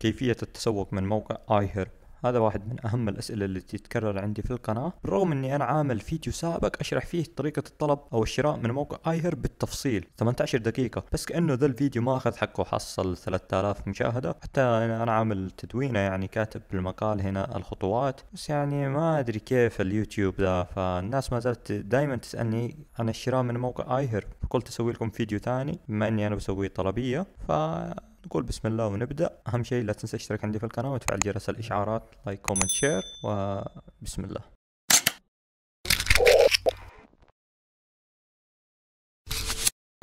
كيفية التسوق من موقع iHerb هذا واحد من أهم الأسئلة اللي تتكرر عندي في القناة بالرغم أني أنا عامل فيديو سابق أشرح فيه طريقة الطلب أو الشراء من موقع آيهر بالتفصيل 18 دقيقة بس كأنه ذا الفيديو ما أخذ حقه حصل 3000 مشاهدة حتى أنا عامل تدوينة يعني كاتب بالمقال هنا الخطوات بس يعني ما أدري كيف اليوتيوب ذا فالناس ما زالت دائما تسألني عن الشراء من موقع آيهر فقلت أسوي لكم فيديو ثاني بما أني أنا بسوي طلبية ف نقول بسم الله ونبدا اهم شيء لا تنسى اشترك عندي في القناه وتفعل جرس الاشعارات لايك كومنت شير وبسم الله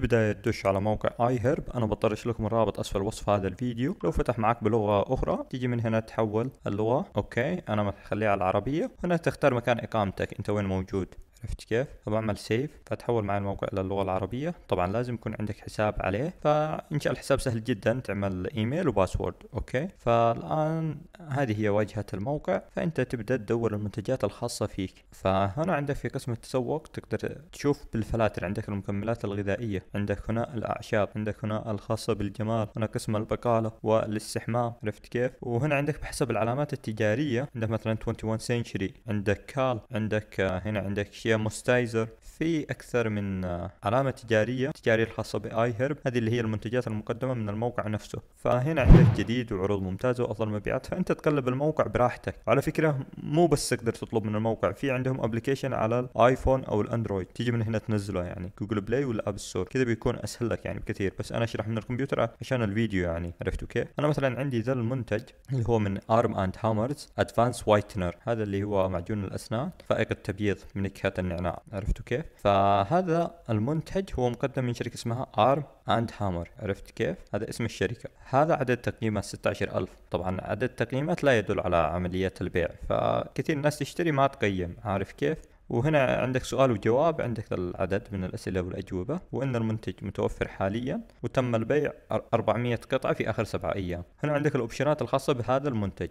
بداية تدش على موقع اي هرب انا بطرش لكم الرابط اسفل وصف هذا الفيديو لو فتح معك بلغة اخرى تيجي من هنا تحول اللغة اوكي انا ما على العربية هنا تختار مكان اقامتك انت وين موجود عرفت كيف؟ فبعمل سيف فتحول معي الموقع الى اللغه العربيه طبعا لازم يكون عندك حساب عليه فانشاء الحساب سهل جدا تعمل ايميل وباسورد اوكي فالان هذه هي واجهه الموقع فانت تبدا تدور المنتجات الخاصه فيك فهنا عندك في قسم التسوق تقدر تشوف بالفلاتر عندك المكملات الغذائيه عندك هنا الاعشاب عندك هنا الخاصه بالجمال هنا قسم البقاله والاستحمام عرفت كيف وهنا عندك بحسب العلامات التجاريه عندك مثلا 21 سنشري عندك كال عندك آه، هنا عندك شيء William في أكثر من علامة تجارية تجارية الخاصة بآي هيرب هذه اللي هي المنتجات المقدمة من الموقع نفسه فهنا عندك جديد وعروض ممتازة وأفضل مبيعات فأنت تقلب الموقع براحتك وعلى فكرة مو بس تقدر تطلب من الموقع في عندهم ابلكيشن على الايفون أو الأندرويد تيجي من هنا تنزله يعني جوجل بلاي ولا أب ستور كذا بيكون أسهل لك يعني بكثير بس أنا أشرح من الكمبيوتر عشان الفيديو يعني عرفت كيف أنا مثلا عندي ذا المنتج اللي هو من ارم اند هامرز ادفانس وايتنر هذا اللي هو معجون الأسنان فائق التبييض من نكهة النعناع عرفتوا كيف كيف؟ فهذا المنتج هو مقدم من شركه اسمها ارم اند هامر عرفت كيف؟ هذا اسم الشركه هذا عدد تقييمات 16000 طبعا عدد التقييمات لا يدل على عملية البيع فكثير الناس تشتري ما تقيم عارف كيف؟ وهنا عندك سؤال وجواب عندك العدد من الأسئلة والأجوبة وإن المنتج متوفر حاليا وتم البيع 400 قطعة في آخر سبعة أيام هنا عندك الأوبشنات الخاصة بهذا المنتج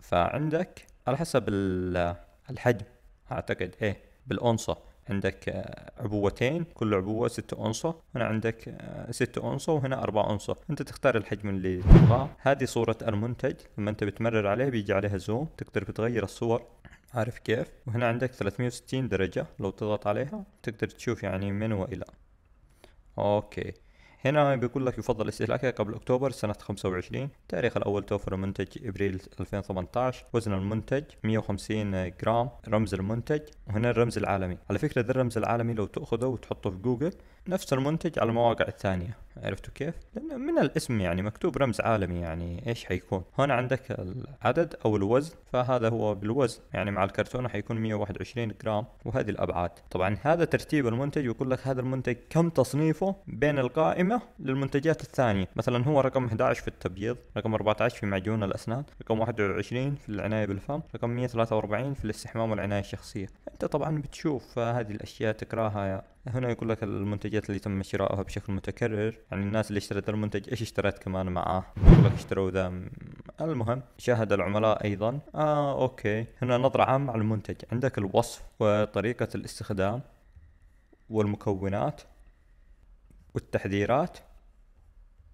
فعندك على حسب الحجم أعتقد إيه بالأونصة عندك آه، عبوتين كل عبوة ستة أونصة هنا عندك آه، ستة أونصة وهنا أربعة أونصة أنت تختار الحجم اللي تبغاه هذه صورة المنتج لما أنت بتمرر عليه بيجي عليها زوم تقدر بتغير الصور عارف كيف وهنا عندك 360 درجة لو تضغط عليها تقدر تشوف يعني من وإلى أوكي هنا بيقول لك يفضل استهلاكها قبل أكتوبر سنة 25 تاريخ الأول توفر المنتج إبريل 2018 وزن المنتج 150 جرام رمز المنتج وهنا الرمز العالمي على فكرة ذا الرمز العالمي لو تأخذه وتحطه في جوجل نفس المنتج على المواقع الثانية عرفتوا كيف؟ لأن من الاسم يعني مكتوب رمز عالمي يعني ايش حيكون؟ هنا عندك العدد او الوزن فهذا هو بالوزن يعني مع الكرتونه حيكون 121 جرام وهذه الابعاد، طبعا هذا ترتيب المنتج ويقول لك هذا المنتج كم تصنيفه بين القائمه للمنتجات الثانيه، مثلا هو رقم 11 في التبييض، رقم 14 في معجون الاسنان، رقم 21 في العنايه بالفم، رقم 143 في الاستحمام والعنايه الشخصيه، انت طبعا بتشوف هذه الاشياء تقراها هنا يقول لك المنتجات اللي تم شرائها بشكل متكرر يعني الناس اللي اشترت المنتج ايش اشترت كمان معاه يقول لك اشتروا ذا المهم شاهد العملاء ايضا اه اوكي هنا نظرة عامة على المنتج عندك الوصف وطريقة الاستخدام والمكونات والتحذيرات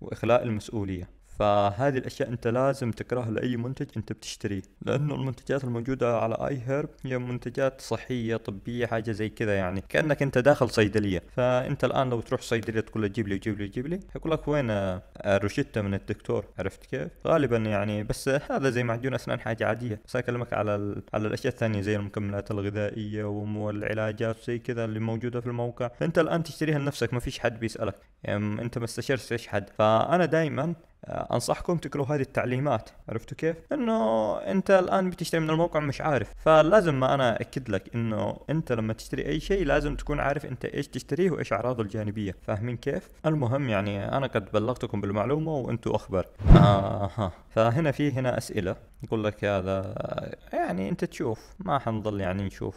واخلاء المسؤولية فهذه الاشياء انت لازم تكرهها لاي منتج انت بتشتريه لانه المنتجات الموجوده على اي هيرب هي منتجات صحيه طبيه حاجه زي كذا يعني كانك انت داخل صيدليه فانت الان لو تروح صيدليه تقول له جيب لي جيب لي جيب لي يقول لك وين الروشته من الدكتور عرفت كيف غالبا يعني بس هذا زي معجون اسنان حاجه عاديه بس اكلمك على على الاشياء الثانيه زي المكملات الغذائيه والعلاجات زي كذا اللي موجوده في الموقع فانت الان تشتريها لنفسك ما فيش حد بيسالك يعني انت ما استشرتش حد فانا دائما آه، انصحكم تقروا هذه التعليمات عرفتوا كيف انه انت الان بتشتري من الموقع مش عارف فلازم ما انا اكد لك انه انت لما تشتري اي شيء لازم تكون عارف انت ايش تشتريه وايش اعراضه الجانبيه فاهمين كيف المهم يعني انا قد بلغتكم بالمعلومه وانتم اخبر آه فهنا في هنا اسئله يقول لك هذا يعني انت تشوف ما حنظل يعني نشوف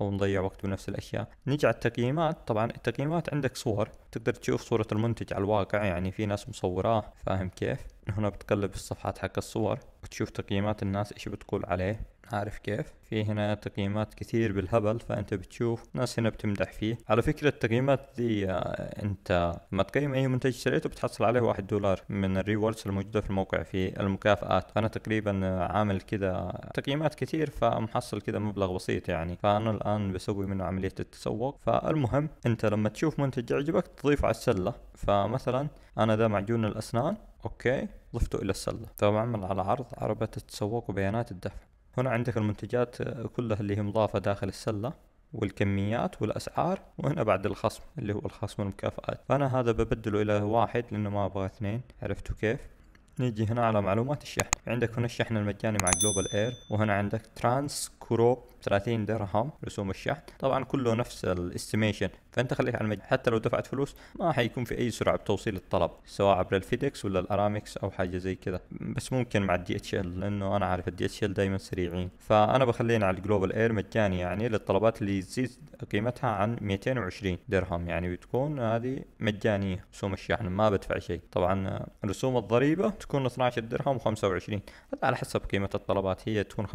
او نضيع وقت بنفس الاشياء نيجي على التقييمات طبعا التقييمات عندك صور تقدر تشوف صوره المنتج على الواقع يعني في ناس مصوراه فاهم كيف؟ هنا بتقلب الصفحات حق الصور وتشوف تقييمات الناس ايش بتقول عليه عارف كيف في هنا تقييمات كثير بالهبل فانت بتشوف ناس هنا بتمدح فيه على فكرة التقييمات دي آه، انت لما تقيم اي منتج اشتريته بتحصل عليه واحد دولار من الريوردز الموجودة في الموقع في المكافآت فانا تقريبا عامل كده تقييمات كثير فمحصل كده مبلغ بسيط يعني فانا الان بسوي منه عملية التسوق فالمهم انت لما تشوف منتج يعجبك تضيف على السلة فمثلا انا ده معجون الاسنان اوكي ضفته الى السله طبعا عمل على عرض عربه التسوق وبيانات الدفع هنا عندك المنتجات آه، كلها اللي هي مضافة داخل السلة والكميات والأسعار وهنا بعد الخصم اللي هو الخصم المكافآت فأنا هذا ببدله إلى واحد لأنه ما أبغى اثنين عرفتوا كيف نيجي هنا على معلومات الشحن عندك هنا الشحن المجاني مع جلوبال اير وهنا عندك ترانس كروب 30 درهم رسوم الشحن طبعا كله نفس الاستيميشن فانت خليك على المج... حتى لو دفعت فلوس ما حيكون في اي سرعه بتوصيل الطلب سواء عبر الفيدكس ولا الارامكس او حاجه زي كذا بس ممكن مع الدي اتش ال لانه انا عارف الدي اتش ال دائما سريعين فانا بخلينا على الجلوبال اير مجاني يعني للطلبات اللي تزيد قيمتها عن 220 درهم يعني بتكون هذه مجانيه رسوم الشحن ما بدفع شيء طبعا رسوم الضريبه تكون 12 درهم و25 هذا على حسب قيمة الطلبات هي تكون 5%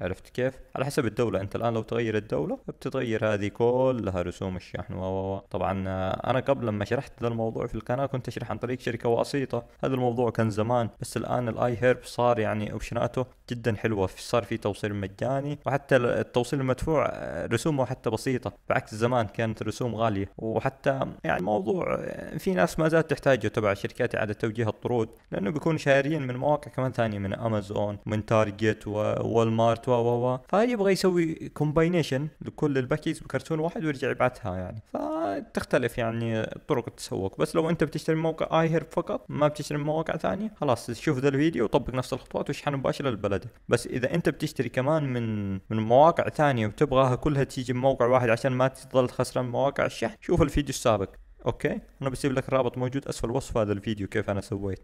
عرفت كيف؟ على حسب الدولة انت الان لو تغير الدولة بتتغير هذه كلها رسوم الشحن و طبعا آه، انا قبل لما شرحت ذا الموضوع في القناة كنت اشرح عن طريق شركة وسيطة هذا الموضوع كان زمان بس الان الاي هيرب صار يعني اوبشناته جدا حلوة صار في توصيل مجاني وحتى التوصيل المدفوع آه، رسومه حتى بسيطة بعكس زمان كانت رسوم غالية وحتى يعني موضوع آه، في ناس ما زالت تحتاجه تبع شركات اعادة توجيه الطرود لانه انه بيكونوا شاريين من مواقع كمان ثانيه من امازون من تارجت وول مارت و و فيبغى يسوي كومباينيشن لكل الباكيز بكرتون واحد ويرجع يبعثها يعني فتختلف يعني طرق التسوق بس لو انت بتشتري موقع اي هيرب فقط ما بتشتري من مواقع ثانيه خلاص شوف ذا الفيديو وطبق نفس الخطوات واشحن مباشره لبلدك بس اذا انت بتشتري كمان من من مواقع ثانيه وتبغاها كلها تيجي من موقع واحد عشان ما تظل خسران مواقع الشحن شوف الفيديو السابق اوكي انا بسيب لك رابط موجود اسفل وصف هذا الفيديو كيف انا سويت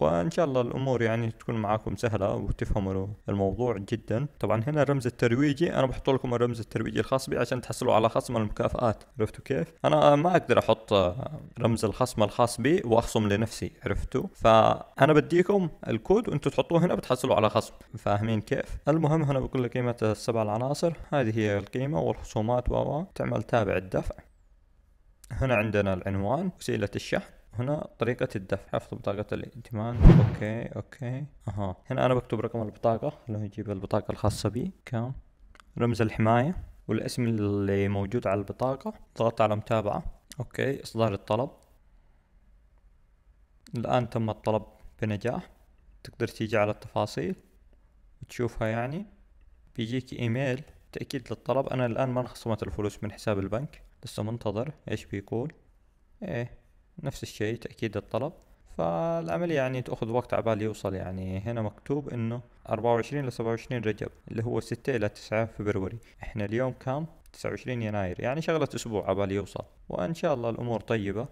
وان شاء الله الامور يعني تكون معاكم سهله وتفهموا الموضوع جدا طبعا هنا الرمز الترويجي انا بحط لكم الرمز الترويجي الخاص بي عشان تحصلوا على خصم المكافآت عرفتوا كيف انا ما اقدر احط رمز الخصم الخاص بي واخصم لنفسي عرفتوا فانا بديكم الكود وانتم تحطوه هنا بتحصلوا على خصم فاهمين كيف المهم هنا بقول لك قيمه السبع العناصر هذه هي القيمه والخصومات و تعمل تابع الدفع هنا عندنا العنوان وسيله الشحن هنا طريقة الدفع حفظ بطاقة الائتمان اوكي اوكي اها هنا انا بكتب رقم البطاقة لو يجيب البطاقة الخاصة بي كام رمز الحماية والاسم اللي موجود على البطاقة ضغط على متابعة اوكي اصدار الطلب الان تم الطلب بنجاح تقدر تيجي على التفاصيل وتشوفها يعني بيجيك ايميل تأكيد للطلب انا الان ما انخصمت الفلوس من حساب البنك لسه منتظر ايش بيقول ايه نفس الشيء تأكيد الطلب فالعملية يعني تأخذ وقت عبال يوصل يعني هنا مكتوب انه 24 إلى 27 رجب اللي هو 6 الى 9 فبروري احنا اليوم كام 29 يناير يعني شغلة اسبوع عبال يوصل وان شاء الله الامور طيبة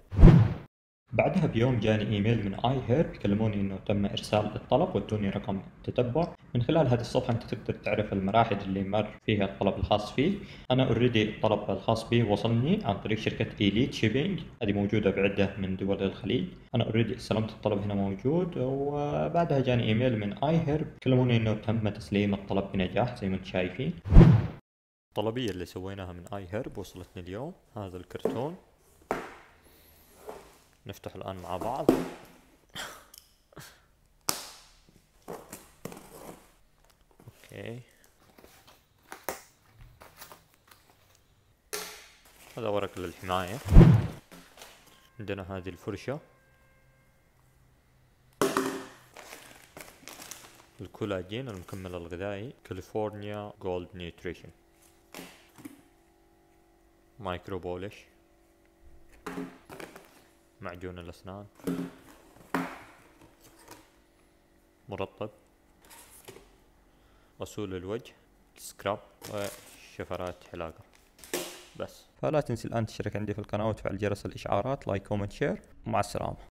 بعدها بيوم جاني ايميل من اي هيرب كلموني انه تم ارسال الطلب وادوني رقم التتبع من خلال هذه الصفحه انت تقدر تعرف المراحل اللي مر فيها الطلب الخاص فيك انا اوريدي الطلب الخاص بي وصلني عن طريق شركه ايليت شيبينج هذه موجوده بعده من دول الخليج انا اوريدي استلمت الطلب هنا موجود وبعدها جاني ايميل من اي هيرب كلموني انه تم تسليم الطلب بنجاح زي ما انتم شايفين الطلبيه اللي سويناها من اي هيرب وصلتني اليوم هذا الكرتون نفتح الآن مع بعض اوكي هذا ورق للحماية عندنا هذه الفرشة الكولاجين المكمل الغذائي كاليفورنيا جولد نيوتريشن مايكرو بولش معجون الأسنان مرطب غسول الوجه سكراب وشفرات حلاقة بس فلا تنسي الآن تشترك عندي في القناة وتفعل جرس الإشعارات لايك كومنت شير ومع السلامة